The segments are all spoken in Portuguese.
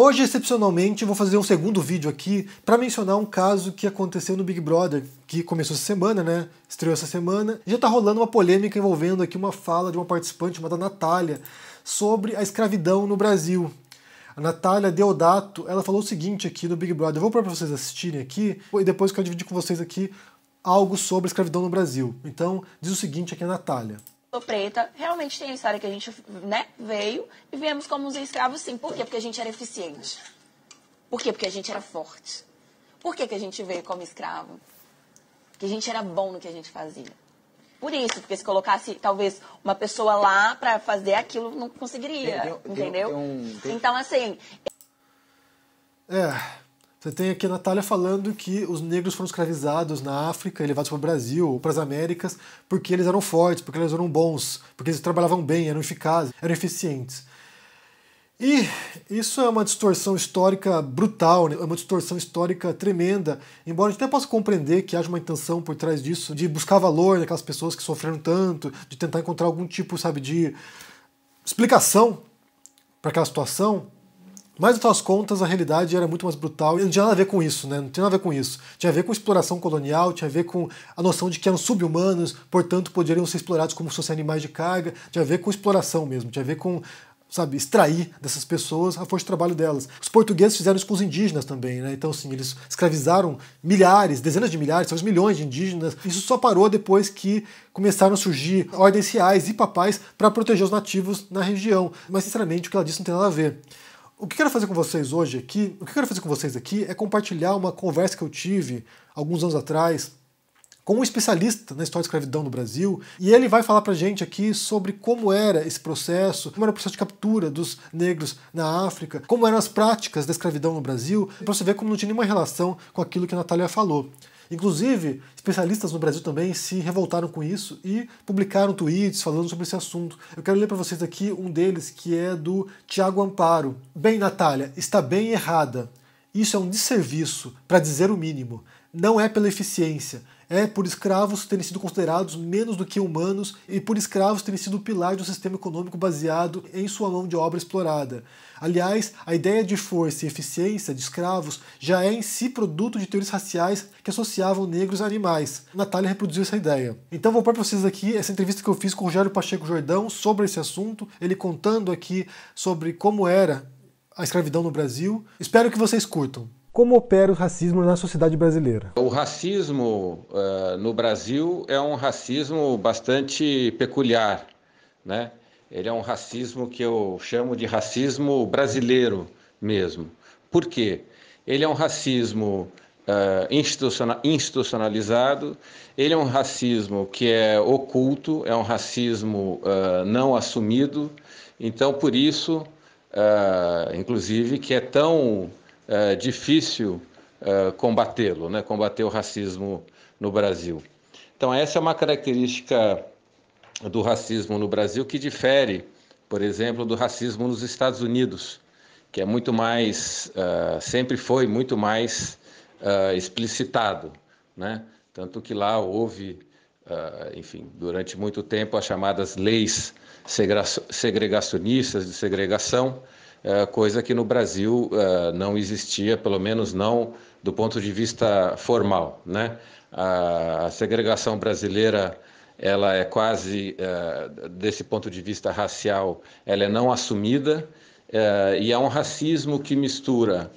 Hoje, excepcionalmente, vou fazer um segundo vídeo aqui para mencionar um caso que aconteceu no Big Brother, que começou essa semana, né? Estreou essa semana. Já tá rolando uma polêmica envolvendo aqui uma fala de uma participante, uma da Natália, sobre a escravidão no Brasil. A Natália Deodato, ela falou o seguinte aqui no Big Brother. Eu vou para vocês assistirem aqui e depois eu quero dividir com vocês aqui algo sobre a escravidão no Brasil. Então, diz o seguinte aqui a Natália preta, realmente tem a história que a gente né, veio e viemos como uns escravos, sim. Por quê? Porque a gente era eficiente. Por quê? Porque a gente era forte. Por que, que a gente veio como escravo? Porque a gente era bom no que a gente fazia. Por isso, porque se colocasse talvez uma pessoa lá para fazer aquilo, não conseguiria. entendeu? Deu, deu então, assim. É, você tem aqui a Natália falando que os negros foram escravizados na África, levados para o Brasil ou para as Américas, porque eles eram fortes, porque eles eram bons, porque eles trabalhavam bem, eram eficazes, eram eficientes. E isso é uma distorção histórica brutal, né? é uma distorção histórica tremenda, embora a gente até possa compreender que haja uma intenção por trás disso, de buscar valor daquelas pessoas que sofreram tanto, de tentar encontrar algum tipo, sabe, de explicação para aquela situação, mas, no menos das contas, a realidade era muito mais brutal e não tinha nada a ver com isso, né? Não tinha nada a ver com isso. Tinha a ver com exploração colonial, tinha a ver com a noção de que eram sub-humanos, portanto, poderiam ser explorados como se fossem animais de carga. Tinha a ver com exploração mesmo, tinha a ver com sabe, extrair dessas pessoas a força de trabalho delas. Os portugueses fizeram isso com os indígenas também, né? Então, assim, eles escravizaram milhares, dezenas de milhares, talvez milhões de indígenas. Isso só parou depois que começaram a surgir ordens reais e papais para proteger os nativos na região. Mas, sinceramente, o que ela disse não tem nada a ver. O que eu quero fazer com vocês hoje aqui, o que eu quero fazer com vocês aqui é compartilhar uma conversa que eu tive alguns anos atrás com um especialista na história da escravidão no Brasil, e ele vai falar pra gente aqui sobre como era esse processo, como era o processo de captura dos negros na África, como eram as práticas da escravidão no Brasil, para você ver como não tinha nenhuma relação com aquilo que a Natália falou. Inclusive, especialistas no Brasil também se revoltaram com isso e publicaram tweets falando sobre esse assunto. Eu quero ler para vocês aqui um deles que é do Tiago Amparo. Bem, Natália, está bem errada. Isso é um desserviço, para dizer o mínimo. Não é pela eficiência, é por escravos terem sido considerados menos do que humanos e por escravos terem sido o pilar de um sistema econômico baseado em sua mão de obra explorada. Aliás, a ideia de força e eficiência de escravos já é em si produto de teorias raciais que associavam negros a animais. Natália reproduziu essa ideia. Então vou pôr para vocês aqui essa entrevista que eu fiz com o Rogério Pacheco Jordão sobre esse assunto, ele contando aqui sobre como era a escravidão no Brasil. Espero que vocês curtam. Como opera o racismo na sociedade brasileira? O racismo uh, no Brasil é um racismo bastante peculiar, né? Ele é um racismo que eu chamo de racismo brasileiro mesmo. Por quê? Ele é um racismo uh, institucionalizado, ele é um racismo que é oculto, é um racismo uh, não assumido. Então, por isso, inclusive, que é tão é difícil é, combatê-lo, né? combater o racismo no Brasil. Então, essa é uma característica do racismo no Brasil que difere, por exemplo, do racismo nos Estados Unidos, que é muito mais, uh, sempre foi muito mais uh, explicitado, né? Tanto que lá houve, uh, enfim, durante muito tempo as chamadas leis segregacionistas de segregação, é, coisa que no Brasil é, não existia, pelo menos não do ponto de vista formal. Né? A segregação brasileira ela é quase, é, desse ponto de vista racial, ela é não assumida e é um racismo que mistura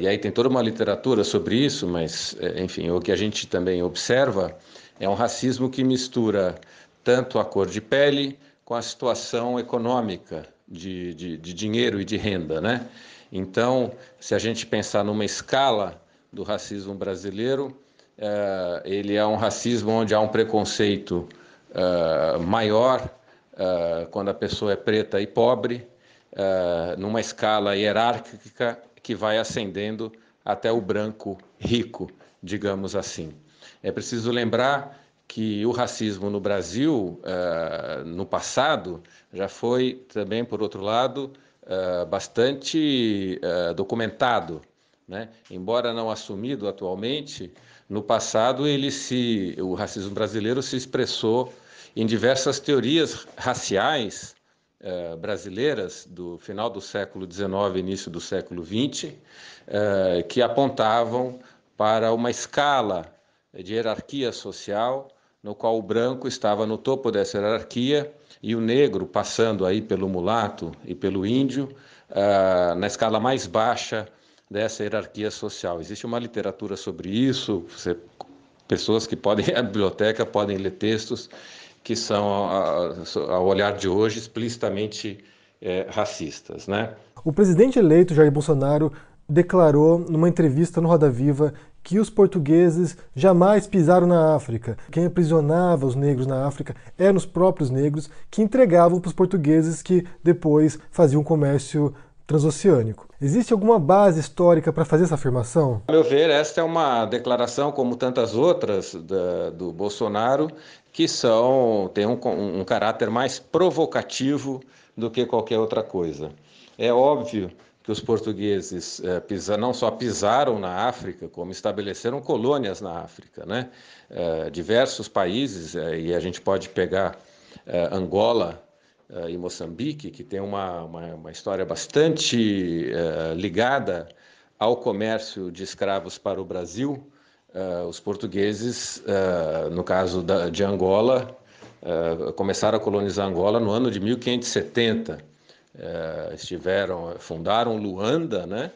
e aí tem toda uma literatura sobre isso, mas, enfim, o que a gente também observa é um racismo que mistura tanto a cor de pele com a situação econômica de, de, de dinheiro e de renda, né? Então, se a gente pensar numa escala do racismo brasileiro, eh, ele é um racismo onde há um preconceito eh, maior eh, quando a pessoa é preta e pobre, numa escala hierárquica que vai ascendendo até o branco rico, digamos assim. É preciso lembrar que o racismo no Brasil, eh, no passado, já foi também, por outro lado, eh, bastante eh, documentado. Né? Embora não assumido atualmente, no passado ele se, o racismo brasileiro se expressou em diversas teorias raciais brasileiras do final do século XIX, início do século XX, que apontavam para uma escala de hierarquia social no qual o branco estava no topo dessa hierarquia e o negro, passando aí pelo mulato e pelo índio, uh, na escala mais baixa dessa hierarquia social. Existe uma literatura sobre isso, você, pessoas que podem ir à biblioteca podem ler textos que são, ah, ao olhar de hoje, explicitamente é, racistas. Né? O presidente eleito Jair Bolsonaro declarou numa entrevista no Roda Viva que os portugueses jamais pisaram na África. Quem aprisionava os negros na África eram os próprios negros que entregavam para os portugueses que depois faziam comércio transoceânico. Existe alguma base histórica para fazer essa afirmação? A meu ver, esta é uma declaração, como tantas outras da, do Bolsonaro, que são tem um, um caráter mais provocativo do que qualquer outra coisa. É óbvio que os portugueses eh, pisa, não só pisaram na África, como estabeleceram colônias na África. Né? Eh, diversos países, eh, e a gente pode pegar Angola e Moçambique, que tem uma, uma, uma história bastante ligada ao comércio de escravos para o Brasil. os portugueses, no caso da, de Angola, começaram a colonizar Angola no ano de 1570. Eh, estiveram, fundaram Luanda, né,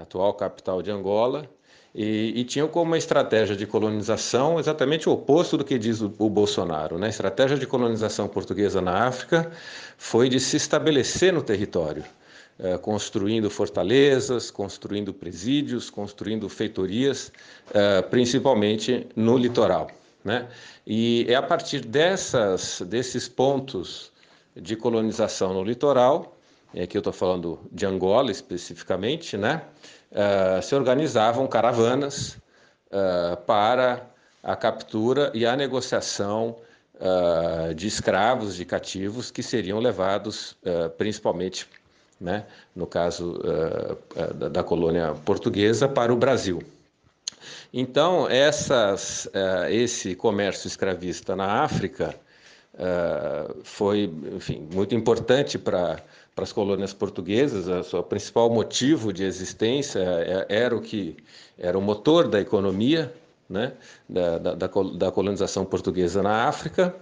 atual capital de Angola, e, e, tinham como uma estratégia de colonização exatamente o oposto do que diz o, o, Bolsonaro. Né? A estratégia de colonização portuguesa na África foi de se estabelecer no território, eh, construindo fortalezas, construindo presídios, construindo feitorias, eh, principalmente no litoral. Né? E é a partir dessas, desses pontos de colonização no litoral e é aqui eu estou falando de Angola especificamente, né? Uh, se organizavam caravanas uh, para a captura e a negociação uh, de escravos, de cativos, que seriam levados principalmente, né, no caso da, da colônia portuguesa, para o Brasil. Então, essas, esse comércio escravista na África foi enfim, muito importante para para as colônias portuguesas, a sua principal motivo de existência é, era o que era o motor da economia, né, da, da, da colonização portuguesa na África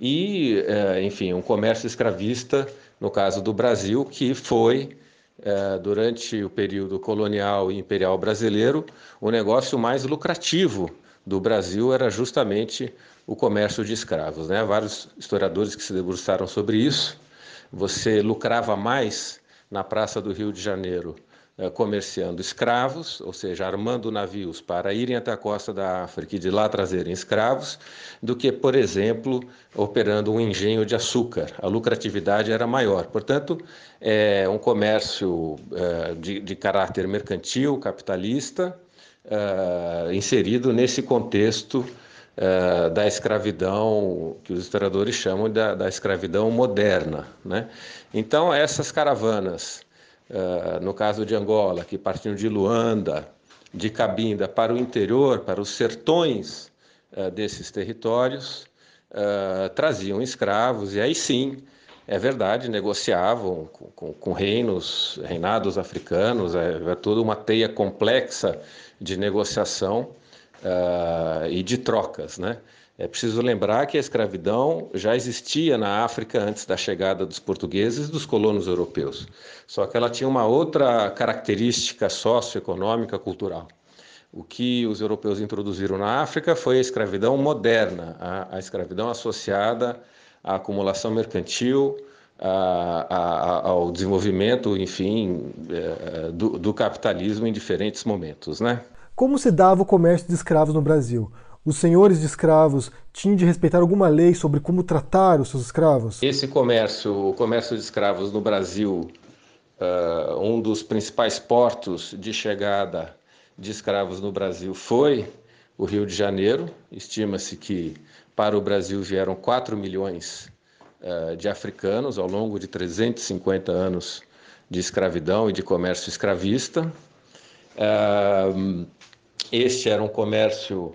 e, é, enfim, um comércio escravista no caso do Brasil que foi é, durante o período colonial e imperial brasileiro o negócio mais lucrativo do Brasil era justamente o comércio de escravos, né? Vários historiadores que se debruçaram sobre isso você lucrava mais na Praça do Rio de Janeiro eh, comerciando escravos, ou seja, armando navios para irem até a costa da África e de lá trazerem escravos, do que, por exemplo, operando um engenho de açúcar. A lucratividade era maior. Portanto, é um comércio é, de, de, caráter mercantil, capitalista, é, inserido nesse contexto eh, da escravidão, que os historiadores chamam da, da escravidão moderna. Né? Então, essas caravanas, uh, no caso de Angola, que partiam de Luanda, de Cabinda para o interior, para os sertões uh, desses territórios, traziam escravos, e aí sim é verdade, negociavam com, com, com, reinos, reinados africanos, é, é toda uma teia complexa de negociação uh, e de trocas, né? É preciso lembrar que a escravidão já existia na África antes da chegada dos portugueses e dos colonos europeus, só que ela tinha uma outra característica socioeconômica, cultural. O que os europeus introduziram na África foi a escravidão moderna, a, a escravidão associada à acumulação mercantil, a, a, ao desenvolvimento, enfim, é, é, do, do capitalismo em diferentes momentos, né? Como se dava o comércio de escravos no Brasil? Os senhores de escravos tinham de respeitar alguma lei sobre como tratar os seus escravos? Esse comércio, o comércio de escravos no Brasil, uh, um dos principais portos de chegada de escravos no Brasil foi o Rio de Janeiro. Estima-se que para o Brasil vieram 4 milhões uh, de africanos ao longo de 350 anos de escravidão e de comércio escravista. Este era um comércio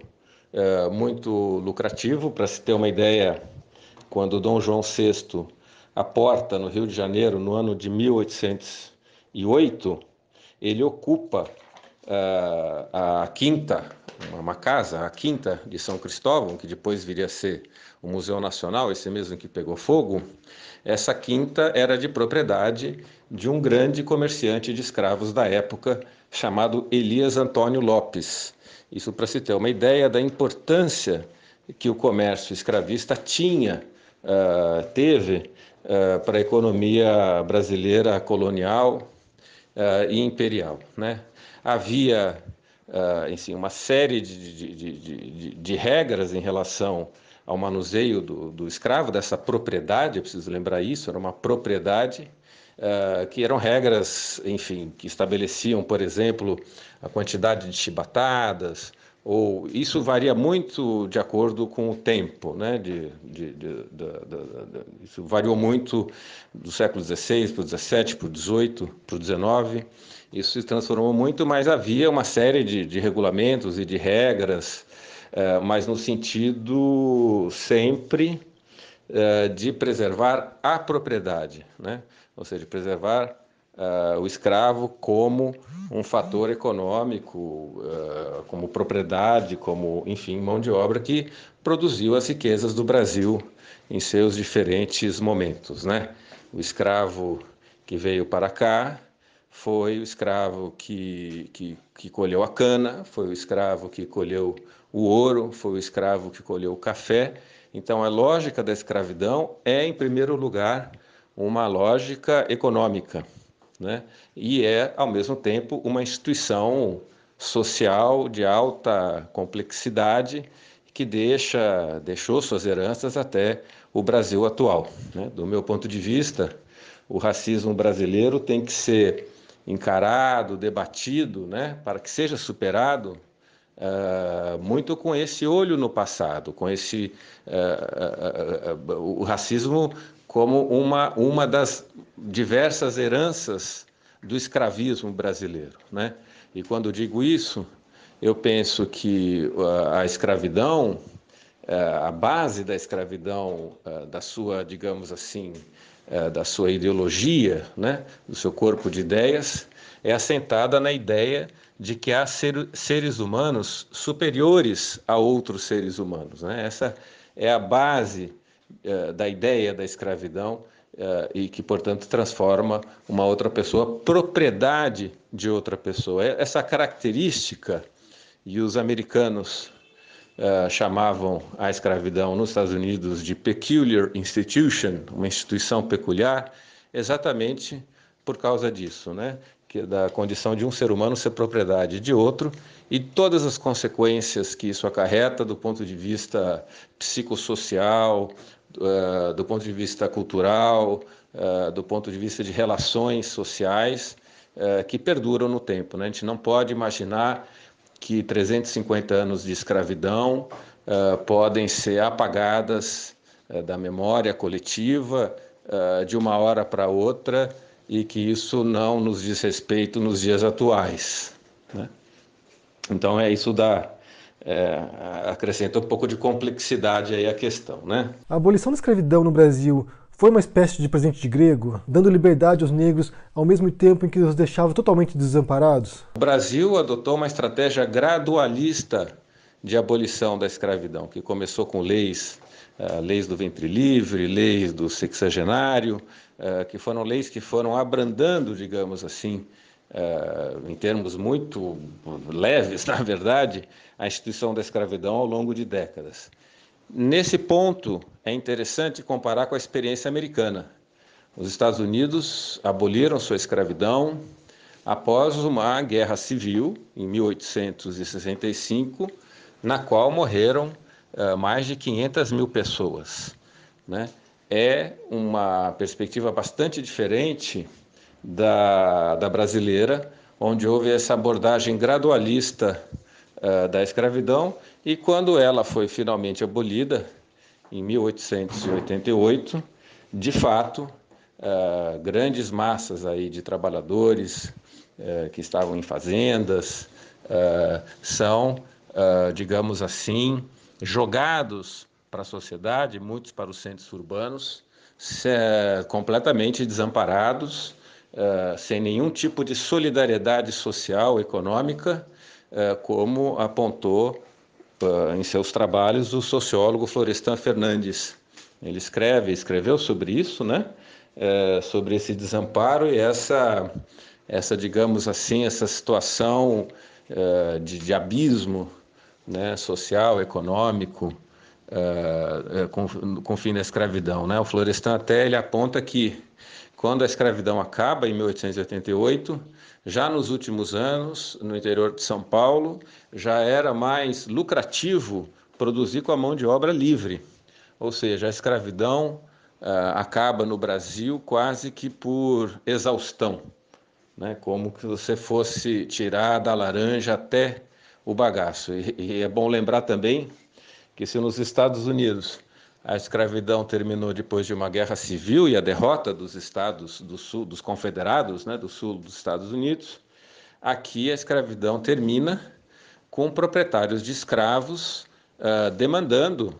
eh, muito lucrativo, para se ter uma ideia, quando Dom João VI aporta no Rio de Janeiro no ano de 1808, ele ocupa ah, a quinta, uma casa, a quinta de São Cristóvão, que depois viria a ser o Museu Nacional, esse mesmo que pegou fogo, essa quinta era de propriedade de um grande comerciante de escravos da época, chamado Elias Antônio Lopes. Isso para se ter uma ideia da importância que o comércio escravista tinha, uh, teve uh, ah, para a economia brasileira colonial uh, e imperial. Né? Havia enfim, uma série de, de, de, de, regras em relação ao manuseio do, do escravo, dessa propriedade, eu preciso lembrar isso, era uma propriedade eh, que eram regras, enfim, que estabeleciam, por exemplo, a quantidade de chibatadas, ou isso varia muito de acordo com o tempo, né? De, de, de, de isso variou muito do século XVI para o XVII, para o XVIII, para o XIX. Isso se transformou muito, mas havia uma série de, regulamentos e de regras, eh, mas no sentido sempre eh, de preservar a propriedade, né? ou seja, preservar uh, o escravo como um fator econômico, uh, como propriedade, como, enfim, mão de obra que produziu as riquezas do Brasil em seus diferentes momentos, né? O escravo que veio para cá foi o escravo que, que, que colheu a cana, foi o escravo que colheu o ouro, foi o escravo que colheu o café. Então, a lógica da escravidão é, em primeiro lugar, uma lógica econômica, né? e é, ao mesmo tempo, uma instituição social de alta complexidade que deixa, deixou suas heranças até o Brasil atual. Né? Do meu ponto de vista, o racismo brasileiro tem que ser encarado, debatido, né? para que seja superado Uh, muito com esse olho no passado, com esse uh, uh, o racismo como uma, uma das diversas heranças do escravismo brasileiro. Né? E quando digo isso, eu penso que ah, a escravidão, ah, a base da escravidão, ah, da sua, digamos assim, da sua ideologia, né? do seu corpo de ideias, é assentada na ideia de que há seres humanos superiores a outros seres humanos. Né? Essa é a base é, da ideia da escravidão é, e que, portanto, transforma uma outra pessoa propriedade de outra pessoa. É, essa característica, e os americanos chamavam a escravidão nos Estados Unidos de peculiar institution, uma instituição peculiar, exatamente por causa disso, né? que, da condição de um ser humano ser propriedade de outro e todas as consequências que isso acarreta do ponto de vista psicossocial, eh, do ponto de vista cultural, eh, do ponto de vista de relações sociais eh, que perduram no tempo. Né? A gente não pode imaginar que 350 anos de escravidão podem ser apagadas da memória coletiva de uma hora para outra e que isso não nos diz respeito nos dias atuais. Né? Então é isso da é, acrescenta um pouco de complexidade aí à questão, né? A abolição da escravidão no Brasil foi uma espécie de presente de grego, dando liberdade aos negros ao mesmo tempo em que os deixava totalmente desamparados? O Brasil adotou uma estratégia gradualista de abolição da escravidão, que começou com leis eh, leis do ventre livre, leis do sexagenário, eh, que foram leis que foram abrandando, digamos assim, eh, em termos muito leves, na verdade, a instituição da escravidão ao longo de décadas. Nesse ponto, é interessante comparar com a experiência americana. Os Estados Unidos aboliram sua escravidão após uma guerra civil, em 1865, na qual morreram ah, mais de 500 mil pessoas. Né? É uma perspectiva bastante diferente da, da brasileira, onde houve essa abordagem gradualista uh, da escravidão, e quando ela foi finalmente abolida, em 1888, de fato, uh, grandes massas aí de trabalhadores uh, que estavam em fazendas são, digamos assim, jogados para a sociedade, muitos para os centros urbanos, eh, completamente desamparados, eh, sem nenhum tipo de solidariedade social, econômica, eh, como apontou em seus trabalhos o sociólogo Florestan Fernandes. Ele escreve, escreveu sobre isso, né? sobre esse desamparo e essa, essa digamos assim, essa situação de, de abismo né, social, econômico, uh, com, com o fim da escravidão. Né? O Florestan até ele aponta que quando a escravidão acaba, em 1888, já nos últimos anos, no interior de São Paulo, já era mais lucrativo produzir com a mão de obra livre. Ou seja, a escravidão uh, acaba no Brasil quase que por exaustão, né? como que você fosse tirar da laranja até o bagaço. E, e é bom lembrar também que se nos Estados Unidos a escravidão terminou depois de uma guerra civil e a derrota dos estados do sul, dos confederados, né, do sul dos Estados Unidos, aqui a escravidão termina com proprietários de escravos uh, demandando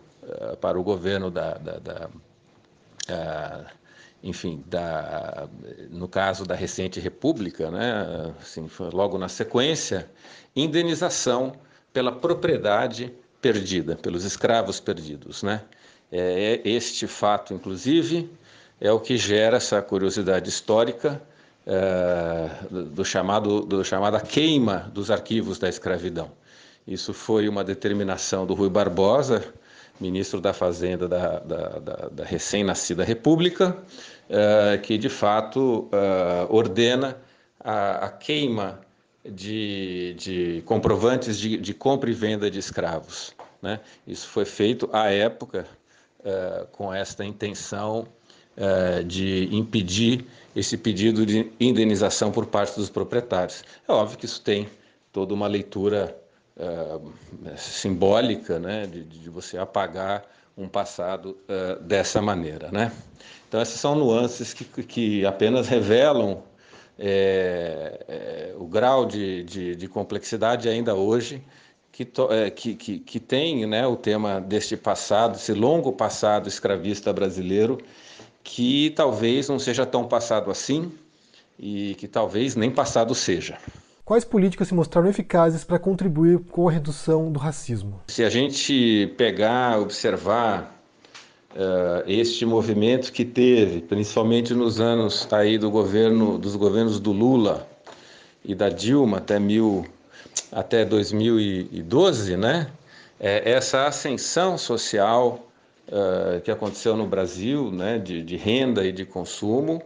uh, para o governo da, da, da ah, enfim, da, no caso da recente República, né, assim, logo na sequência, indenização pela propriedade perdida, pelos escravos perdidos. Né? É, é este fato, inclusive, é o que gera essa curiosidade histórica é, do chamado do chamada queima dos arquivos da escravidão. Isso foi uma determinação do Rui Barbosa, ministro da Fazenda da, da, da, da recém-nascida República, uh, que de fato uh, ordena a, a queima de, de comprovantes de, de, compra e venda de escravos. Né? Isso foi feito à época uh, com esta intenção de impedir esse pedido de indenização por parte dos proprietários. É óbvio que isso tem toda uma leitura eh, simbólica né, de, de, você apagar um passado uh, dessa maneira. Né? Então, essas são nuances que, que apenas revelam é, é, o grau de, de, de, complexidade ainda hoje que, to, é, que, que, que, tem né, o tema deste passado, esse longo passado escravista brasileiro, que talvez não seja tão passado assim e que talvez nem passado seja. Quais políticas se mostraram eficazes para contribuir com a redução do racismo? Se a gente pegar, observar uh, este movimento que teve, principalmente nos anos aí do governo, dos governos do Lula e da Dilma até mil, até 2012, né? É, essa ascensão social uh, que aconteceu no Brasil, né, de, de renda e de consumo,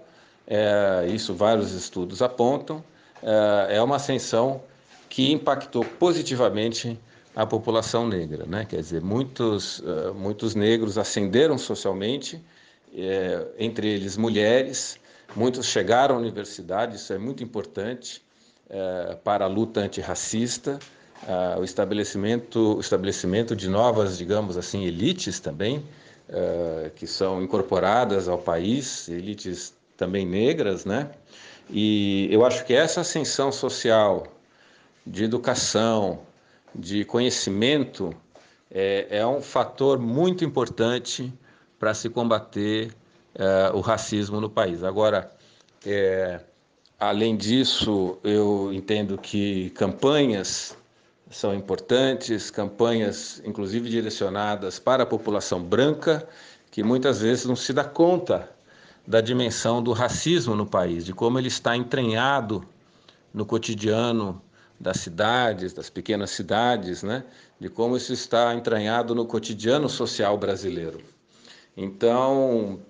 é, isso vários estudos apontam, é, é uma ascensão que impactou positivamente a população negra, né? Quer dizer, muitos é, muitos negros ascenderam socialmente, é, entre eles mulheres, muitos chegaram à universidade, isso é muito importante para a luta antirracista, o estabelecimento o estabelecimento de novas, digamos assim, elites também que são incorporadas ao país, elites também negras, né? E eu acho que essa ascensão social, de educação, de conhecimento, é, é um fator muito importante para se combater é, o racismo no país. Agora, é, além disso, eu entendo que campanhas são importantes, campanhas inclusive direcionadas para a população branca, que muitas vezes não se dá conta da dimensão do racismo no país, de como ele está entranhado no cotidiano das cidades, das pequenas cidades, né? de como isso está entranhado no cotidiano social brasileiro. Então,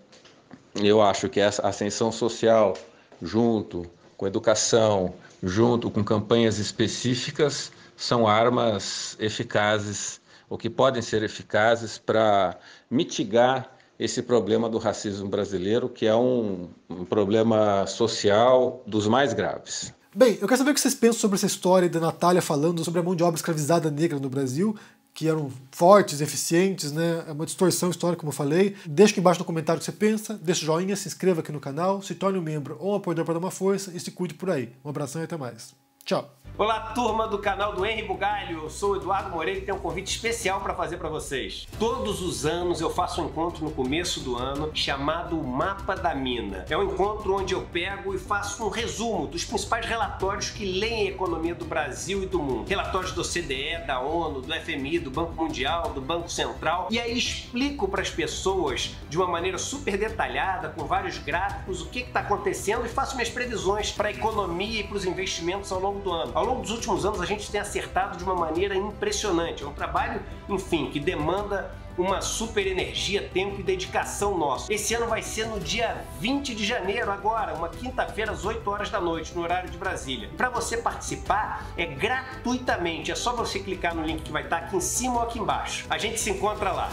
eu acho que essa ascensão social, junto com educação, junto com campanhas específicas, são armas eficazes, ou que podem ser eficazes para mitigar esse problema do racismo brasileiro, que é um, um problema social dos mais graves. Bem, eu quero saber o que vocês pensam sobre essa história da Natália falando sobre a mão de obra escravizada negra no Brasil que eram fortes, eficientes, né? É uma distorção histórica, como eu falei. Deixa aqui embaixo no comentário o que você pensa, deixa o joinha, se inscreva aqui no canal, se torne um membro ou um apoiador para dar uma força e se cuide por aí. Um abração e até mais. Tchau. Olá, turma do canal do Henry Bugalho. Eu sou o Eduardo Moreira e tenho um convite especial para fazer para vocês. Todos os anos eu faço um encontro no começo do ano chamado Mapa da Mina. É um encontro onde eu pego e faço um resumo dos principais relatórios que leem a economia do Brasil e do mundo. Relatórios do CDE, da ONU, do FMI, do Banco Mundial, do Banco Central. E aí explico para as pessoas de uma maneira super detalhada, com vários gráficos, o que está acontecendo e faço minhas previsões para a economia e para os investimentos ao longo longo do ano. Ao longo dos últimos anos, a gente tem acertado de uma maneira impressionante. É um trabalho, enfim, que demanda uma super energia, tempo e dedicação nossa. Esse ano vai ser no dia 20 de janeiro, agora, uma quinta-feira, às 8 horas da noite, no horário de Brasília. Para você participar, é gratuitamente, é só você clicar no link que vai estar aqui em cima ou aqui embaixo. A gente se encontra lá.